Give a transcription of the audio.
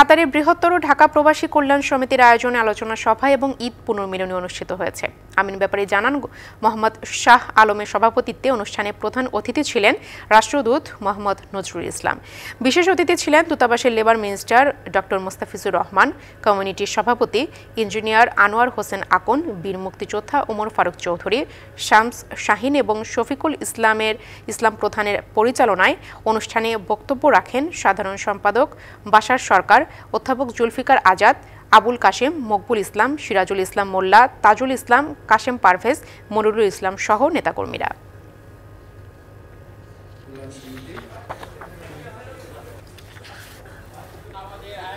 কাতারের বৃহত্তর ঢাকা প্রবাসী কল্যাণ সমিতির আয়োজনে আলোচনা সভা এবং ঈদ পুনর্মিলনী অনুষ্ঠিত হয়েছে আমিন ব্যাপারে জানান মোহাম্মদ শাহ আলমের সভাপতিত্বে অনুষ্ঠানে প্রধান অতিথি ছিলেন রাষ্ট্রদূত মোহাম্মদ নজরুল ইসলাম বিশেষ অতিথি ছিলেন দূতাবাসের labour minister doctor Mostafizur Rahman কমিউনিটির সভাপতি ইঞ্জিনিয়ার আনোয়ার হোসেন আকন বীর মুক্তিযোদ্ধা ওমর ফারুক চৌধুরী শামস শাহিন এবং শফিকুল ইসলামের ইসলাম প্রধানের পরিচালনায় অনুষ্ঠানে বক্তব্য রাখেন সাধারণ সম্পাদক বাসার সরকার অধ্যাপক জুলফিকার আজাদ আবুল কাশেম মকবুল ইসলাম সিরাজুল ইসলাম মোল্লা তাজুল ইসলাম কাশেম পারভেজ মনিরুল ইসলাম সহ নেতাকর্মীরা